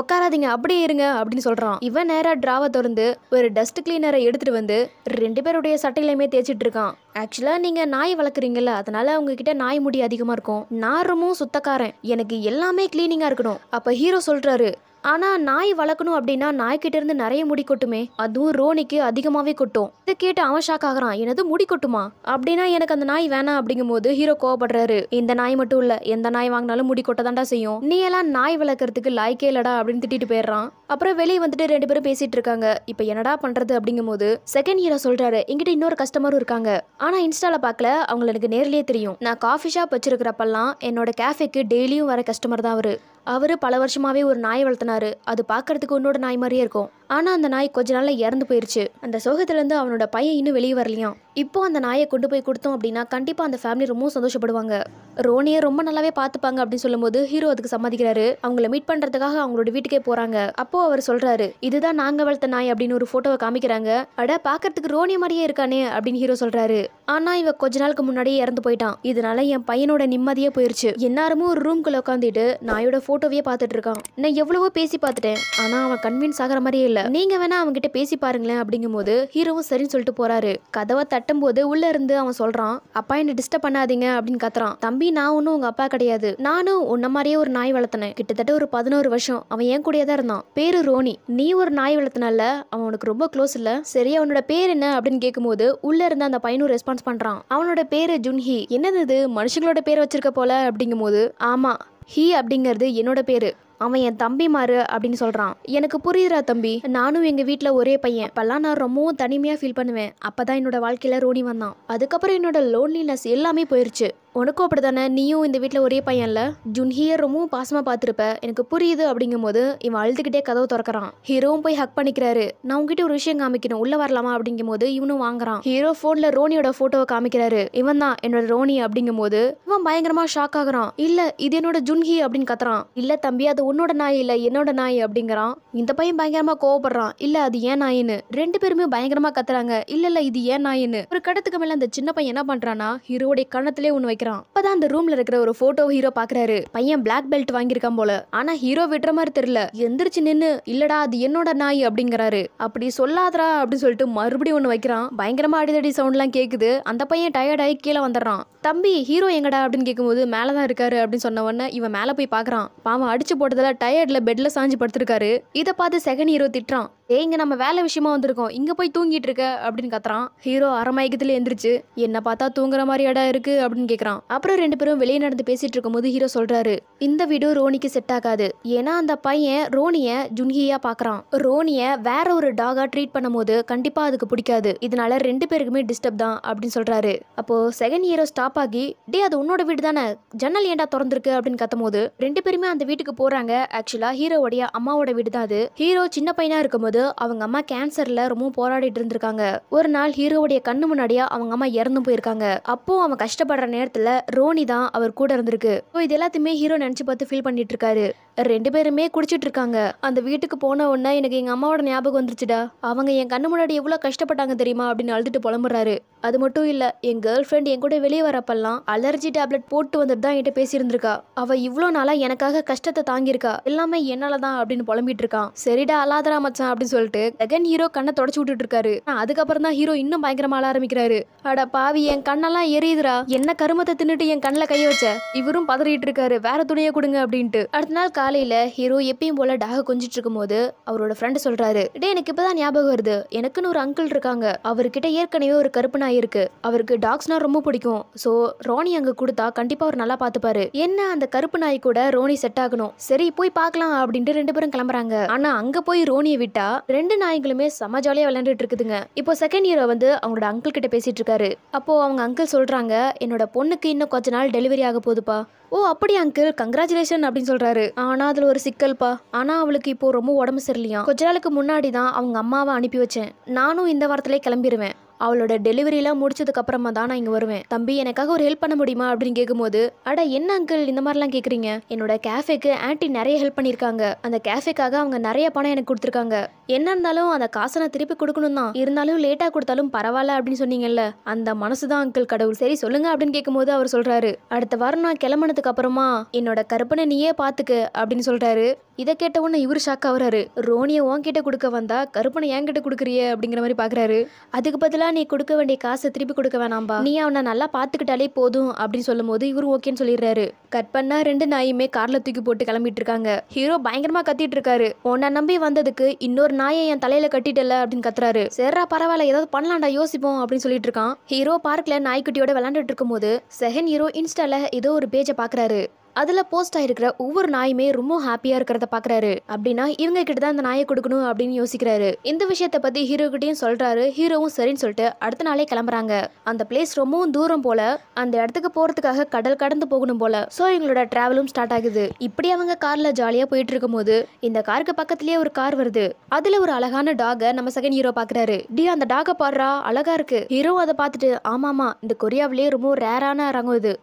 உட்காராதீங்க அப்படியே இருங்க அப்படின்னு சொல்கிறான் இவன் நேராக ட்ராவை திறந்து ஒரு டஸ்ட் கிளீனரை எடுத்துகிட்டு வந்து ரெண்டு பேருடைய சட்டையிலையுமே தேய்ச்சிட்டு இருக்கான் ஆக்சுவலாக நீங்கள் நாய் வளர்க்குறீங்கல்ல அதனால உங்ககிட்ட நாய் முடி அதிகமாக இருக்கும் நாரமும் சுத்தக்காரன் எனக்கு எல்லாமே கிளீனிங்கா இருக்கணும் அப்போ ஹீரோ சொல்கிறாரு ஆனால் நாய் வளர்க்கணும் அப்படின்னா இருந்து நிறைய முடி கொட்டுமே அதுவும் ரோனிக்கு அதிகமாகவே கொட்டும் இதை கேட்டு அவன் ஷாக் ஆகிறான் எனது முடி கொட்டுமா அப்படின்னா எனக்கு அந்த நாய் வேணாம் அப்படிங்கும்போது ஹீரோ கோவப்படுறாரு இந்த நாய் மட்டும் இல்லை எந்த நாய் வாங்கினாலும் முடி கொட்ட தாண்டா செய்யும் நீ எல்லாம் நாய் வளர்க்குறதுக்கு லாய்க்கே இல்லடா அப்படின்னு திட்டிட்டு போயிடுறான் அப்புறம் வெளியே வந்துட்டு ரெண்டு பேரும் பேசிட்டு இருக்காங்க இப்போ என்னடா பண்ணுறது அப்படிங்கும்போது செகண்ட் ஹீரோ சொல்கிறாரு எங்கிட்ட இன்னொரு கஸ்டமரும் இருக்காங்க ஆனால் இன்ஸ்டாவில் பார்க்கல அவங்களுக்கு நேரிலேயே தெரியும் நான் காஃபி ஷாப் வச்சிருக்கிறப்பெல்லாம் என்னோட கேஃபேக்கு டெய்லியும் வர கஸ்டமர் தான் அவரு அவர் பல வருஷமாகவே ஒரு நாய் வளர்த்தினாரு அது பார்க்குறதுக்கு உன்னோட நாய் மாதிரியே இருக்கும் ஆனால் அந்த நாய் கொஞ்ச நாளில் இறந்து போயிருச்சு அந்த சோகத்துலேருந்து அவனோட பையன் இன்னும் வெளியே வரலையாம் இப்போ அந்த நாயை கொண்டு போய் கொடுத்தோம் அப்படின்னா கண்டிப்பாக அந்த ஃபேமிலி ரொம்ப சந்தோஷப்படுவாங்க ரோனியை ரொம்ப நல்லாவே பார்த்துப்பாங்க அப்படின்னு சொல்லும்போது ஹீரோ அதுக்கு சம்மதிக்கிறாரு அவங்கள மீட் பண்ணுறதுக்காக அவங்களோட வீட்டுக்கே போகிறாங்க அப்போது அவர் சொல்கிறாரு இதுதான் நாங்கள் வளர்த்த நாய் அப்படின்னு ஒரு ஃபோட்டோவை காமிக்கிறாங்க அட பார்க்கறதுக்கு ரோனி மாதிரியே இருக்கானே அப்படின்னு ஹீரோ சொல்கிறாரு ஆனால் இவ கொஞ்ச நாளுக்கு முன்னாடியே இறந்து போயிட்டான் இதனால என் பையனோட நிம்மதியே போயிருச்சு எல்லாருமே ஒரு ரூம்குள்ளே உட்காந்துட்டு நாயோட ஃபோட்டோவையே பார்த்துட்டு இருக்கான் நான் எவ்வளவோ பேசி பார்த்துட்டேன் ஆனால் அவன் கன்வின்ஸ் ஆகிற மாதிரியே இல்லை நீங்க வேணா அவங்ககிட்ட பேசி பாருங்களேன் அப்படிங்கும் போது ஹீரோவும் சரின்னு சொல்லிட்டு போறாரு கதவை தட்டும் போது உள்ள இருந்து அவன் சொல்றான் அப்பா என்ன டிஸ்டர்ப் பண்ணாதீங்க அப்படின்னு கத்துறான் தம்பி நான் ஒன்னும் உங்க அப்பா கிடையாது நானும் உன்ன மாதிரியே ஒரு நாய் வளர்த்தனேன் கிட்டத்தட்ட ஒரு பதினோரு வருஷம் அவன் என் கூடயே தான் இருந்தான் பேரு ரோனி நீ ஒரு நாய் வளர்த்தனால அவன் உனக்கு ரொம்ப க்ளோஸ் இல்ல சரி அவனோட பேர் என்ன அப்படின்னு கேட்கும்போது உள்ள இருந்து அந்த பையனும் ரெஸ்பான்ஸ் பண்றான் அவனோட பேரு ஜுன்ஹி என்னது மனுஷங்களோட பேர் வச்சிருக்க போல அப்படிங்கும் போது ஆமா ஹீ அப்படிங்கிறது என்னோட பேரு அவன் என் தம்பி மாறு அப்படின்னு சொல்கிறான் எனக்கு புரியுதுரா தம்பி நானும் எங்கள் வீட்டில் ஒரே பையன் அப்பெல்லாம் நான் ரொம்பவும் தனிமையாக ஃபீல் பண்ணுவேன் அப்போ தான் என்னோடய வாழ்க்கையில் ரோனி வந்தான் அதுக்கப்புறம் என்னோட லோன்லினஸ் எல்லாமே போயிடுச்சு உனக்கும் அப்படி தானே நீயும் இந்த வீட்டில் ஒரே பையன்ல ஹியர் ரொம்பவும் பாசமாக பார்த்துருப்ப எனக்கு புரியுது அப்படிங்கும் போது இவன் அழுதுகிட்டே கதவு திறக்கிறான் ஹீரோவும் போய் ஹக் பண்ணிக்கிறாரு நான் உங்ககிட்ட ஒரு விஷயம் காமிக்கணும் உள்ள வரலாமா அப்படிங்கும் போது இவனும் வாங்குறான் ஹீரோ ஃபோனில் ரோனியோட ஃபோட்டோவை காமிக்கிறாரு இவன் தான் என்னோட ரோனி அப்படிங்கும் போது இவன் பயங்கரமா ஷாக் ஆகுறான் இல்ல இது என்னோட ஜுன்ஹி அப்படின்னு கத்துறான் இல்ல தம்பி அது உன்னோட நாய் இல்ல என்னோட நாய் அப்படிங்கிறான் இந்த பையன் பயங்கரமா கோவப்படுறான் இல்ல அது ஏன் நாயின்னு ரெண்டு பேருமே பயங்கரமா கத்துறாங்க இல்ல இல்ல இது ஏன் நாயின்னு ஒரு கடத்துக்கு மேல அந்த சின்ன பையன் என்ன பண்றானா ஹீரோடைய கணத்திலே ஒன்று ஆரம்பிக்கிறான் அப்பதான் அந்த ரூம்ல இருக்கிற ஒரு போட்டோ ஹீரோ பாக்குறாரு பையன் பிளாக் பெல்ட் வாங்கியிருக்கான் போல ஆனா ஹீரோ விட்டுற மாதிரி தெரியல எந்திரிச்சு நின்னு இல்லடா அது என்னோட நாய் அப்படிங்கிறாரு அப்படி சொல்லாதரா அப்படின்னு சொல்லிட்டு மறுபடியும் ஒன்று வைக்கிறான் பயங்கரமா அடிதடி சவுண்ட்லாம் கேட்குது அந்த பையன் டயர்டாகி கீழே வந்துடுறான் தம்பி ஹீரோ எங்கடா அப்படின்னு கேட்கும்போது மேலே தான் இருக்காரு அப்படின்னு சொன்ன உடனே இவன் மேலே போய் பார்க்குறான் பாவம் அடிச்சு போட்டதில் டயர்டில் பெட்டில் சாஞ்சு படுத்திருக்காரு இதை பார்த்து செகண்ட் ஹீரோ திட்டுறான் ஏ இங்கே நம்ம வேலை விஷயமா வந்திருக்கோம் இங்கே போய் தூங்கிட்டு இருக்க அப்படின்னு கத்துறான் ஹீரோ அரமயக்கத்தில் எந்திரிச்சு என்ன பார்த்தா தூங்குற மாதிரி இடம் இருக்கு அப்படின்னு கேட்குறான் அப்புறம் ரெண்டு பேரும் வெளியே நடந்து பேசிட்டு இருக்கும்போது ஹீரோ சொல்றாரு இந்த வீடு ரோனிக்கு செட் ஆகாது ஏன்னா அந்த பையன் ரோனிய ஜுன்ஹியா பார்க்குறான் ரோனிய வேற ஒரு டாகா ட்ரீட் பண்ணும்போது கண்டிப்பா அதுக்கு பிடிக்காது இதனால ரெண்டு பேருக்குமே டிஸ்டர்ப் தான் அப்படின்னு சொல்றாரு அப்போ செகண்ட் ஹீரோ ஸ்டாப் ஆகி டே அது உன்னோட வீடு தானே ஜன்னல் ஏண்டா திறந்திருக்கு அப்படின்னு கத்தும் போது ரெண்டு பேருமே அந்த வீட்டுக்கு போறாங்க ஆக்சுவலா ஹீரோவுடைய அம்மாவோட வீடு தான் அது ஹீரோ சின்ன பையனா இருக்கும்போது போது அவங்க அம்மா கேன்சரில் ரொம்ப போராடிட்டு இருந்திருக்காங்க ஒரு நாள் ஹீரோவுடைய கண்ணு முன்னாடியே அவங்க அம்மா இறந்து போயிருக்காங்க அப்போ அவன் கஷ்டப்படுற நேரத்தில் ரோனி தான் அவர் கூட இருந்திருக்கு இது எல்லாத்தையுமே ஹீரோ நினச்சி பார்த்து ஃபீல் பண்ணிட்டு இருக்காரு ரெண்டு பேருமே குடிச்சிட்டு இருக்காங்க அந்த வீட்டுக்கு போன உடனே எனக்கு எங்கள் அம்மாவோட ஞாபகம் வந்துருச்சுடா அவங்க என் கண்ணு முன்னாடி எவ்வளோ கஷ்டப்பட்டாங்க தெரியுமா அப்படின்னு அழுதுட்டு புலம்புறாரு அது மட்டும் இல்லை என் கேர்ள் ஃப்ரெண்ட் என் கூட வெளியே வரப்பெல்லாம் அலர்ஜி டேப்லெட் போட்டு வந்துட்டு தான் என்கிட்ட பேசியிருந்திருக்கா அவள் இவ்வளோ நாளாக எனக்காக கஷ்டத்தை தாங்கியிருக்கா எல்லாமே என்னாலதான் தான் அப்படின்னு புலம்பிட்டு இருக்கான் சரிடா அல்லாதரா மச்சான் அப்படின்னு சொல்லிட்டு செகண்ட் ஹீரோ கண்ணை தொடச்சு விட்டுட்டு இருக்காரு அதுக்கப்புறம் தான் ஹீரோ இன்னும் பயங்கரமா ஆரம்பிக்கிறாரு அட பாவி என் கண்ணெல்லாம் எரியுதுரா என்ன கருமத்தை தின்னுட்டு என் கண்ணில் கை வச்ச இவரும் பதறிட்டு இருக்காரு வேற துணியை கொடுங்க அப்படின்ட்டு அடுத்த நாள் காலையில் ஹீரோ எப்பயும் போல் டாக கொஞ்சிட்டு இருக்கும்போது அவரோட ஃப்ரெண்டு சொல்கிறாரு டே எனக்கு இப்போ தான் ஞாபகம் வருது எனக்குன்னு ஒரு அங்கிள் இருக்காங்க அவர்கிட்ட ஏற்கனவே ஒரு கருப்பு நாய் இருக்கு அவருக்கு டாக்ஸ்னால் ரொம்ப பிடிக்கும் ஸோ ரோனி அங்கே கொடுத்தா கண்டிப்பாக அவர் நல்லா பார்த்துப்பாரு என்ன அந்த கருப்பு நாய் கூட ரோனி செட் ஆகணும் சரி போய் பார்க்கலாம் அப்படின்ட்டு ரெண்டு பேரும் கிளம்புறாங்க ஆனால் அங்கே போய் ரோனியை விட்டா ரெண்டு நாய்களுமே சம ஜாலியா விளையாண்டுட்டு இருக்குதுங்க இப்போ செகண்ட் இயரை வந்து அவங்களோட அங்கிள் கிட்ட பேசிட்டு இருக்காரு அப்போ அவங்க அங்கிள் சொல்கிறாங்க என்னோட பொண்ணுக்கு இன்னும் கொஞ்ச நாள் டெலிவரி ஆக போகுதுப்பா ஓ அப்படி அங்கிள் கங்க்ராச்சுலேஷன் அப்படின்னு சொல்கிறாரு ஆனால் அதில் ஒரு சிக்கல்ப்பா ஆனால் அவளுக்கு இப்போ ரொம்ப உடம்பு சரியில்லையா கொஞ்ச நாளுக்கு முன்னாடி தான் அவங்க அம்மாவை அனுப்பி வச்சேன் நானும் இந்த வாரத்திலே கிளம்பிடுவேன் அவளோட டெலிவரிலாம் முடிச்சதுக்கப்புறமா தான் நான் இங்கே வருவேன் தம்பி எனக்காக ஒரு ஹெல்ப் பண்ண முடியுமா அப்படின்னு கேட்கும்போது அட என்ன அங்கிள் இந்த மாதிரிலாம் கேட்குறீங்க என்னோட கேஃபேக்கு ஆன்ட்டி நிறைய ஹெல்ப் பண்ணியிருக்காங்க அந்த கேஃபேக்காக அவங்க நிறைய பணம் எனக்கு கொடுத்துருக்காங்க என்ன இருந்தாலும் அந்த காசை நான் திருப்பி கொடுக்கணும் தான் இருந்தாலும் லேட்டாக கொடுத்தாலும் பரவாயில்ல அப்படின்னு சொன்னீங்கல்ல அந்த மனசு தான் அங்கிள் கடவுள் சரி சொல்லுங்க அப்படின்னு கேட்கும்போது அவர் சொல்கிறாரு அடுத்த வாரம் நான் கிளம்பினதுக்கு அப்புறமா என்னோட கற்பனை நீயே பார்த்துக்கு அப்படின்னு சொல்கிறாரு இதை கேட்ட உடனே இவர் ஷாக் ஆகுறாரு ரோனியை உன்கிட்ட கொடுக்க வந்தா கருப்பனை என்கிட்ட கொடுக்குறிய அப்படிங்கிற மாதிரி பார்க்குறாரு அதுக்கு பதிலாக அதுக்கெல்லாம் நீ கொடுக்க வேண்டிய காசை திருப்பி கொடுக்க வேணாம்பா நீ அவனை நல்லா பார்த்துக்கிட்டாலே போதும் அப்படின்னு சொல்லும்போது இவரு ஓகேன்னு சொல்லிடுறாரு கட் பண்ணா ரெண்டு நாயுமே கார்ல தூக்கி போட்டு கிளம்பிட்டு இருக்காங்க ஹீரோ பயங்கரமா கத்திட்டு இருக்காரு உன்னை நம்பி வந்ததுக்கு இன்னொரு நாயை என் தலையில கட்டிட்டல அப்படின்னு கத்துறாரு சரிரா பரவாயில்ல ஏதாவது பண்ணலாம்டா யோசிப்போம் அப்படின்னு சொல்லிட்டு இருக்கான் ஹீரோ பார்க்ல நாய்க்குட்டியோட விளையாண்டுட்டு இருக்கும்போது செகண்ட் ஹீரோ இன்ஸ்டால ஏதோ ஒரு பேஜை பாக்குறாரு அதில் போஸ்ட் ஆகிருக்கிற ஒவ்வொரு நாயுமே ரொம்ப ஹாப்பியாக இருக்கிறத பார்க்குறாரு அப்படின்னா இவங்க கிட்ட தான் அந்த நாயை கொடுக்கணும் அப்படின்னு யோசிக்கிறாரு இந்த விஷயத்த பற்றி ஹீரோ சொல்கிறாரு ஹீரோவும் சரின்னு சொல்லிட்டு அடுத்த நாளே கிளம்புறாங்க அந்த பிளேஸ் ரொம்பவும் தூரம் போல அந்த இடத்துக்கு போகிறதுக்காக கடல் கடந்து போகணும் போல ஸோ இவங்களோட ட்ராவலும் ஸ்டார்ட் ஆகுது இப்படி அவங்க காரில் ஜாலியாக போயிட்டு இருக்கும் போது இந்த காருக்கு பக்கத்துலேயே ஒரு கார் வருது அதில் ஒரு அழகான டாகை நம்ம செகண்ட் ஹீரோ பார்க்குறாரு டி அந்த டாகை பாடுறா அழகா இருக்கு ஹீரோ அதை பார்த்துட்டு ஆமாமா இந்த கொரியாவிலேயே ரொம்ப ரேரான ரங்கம் இது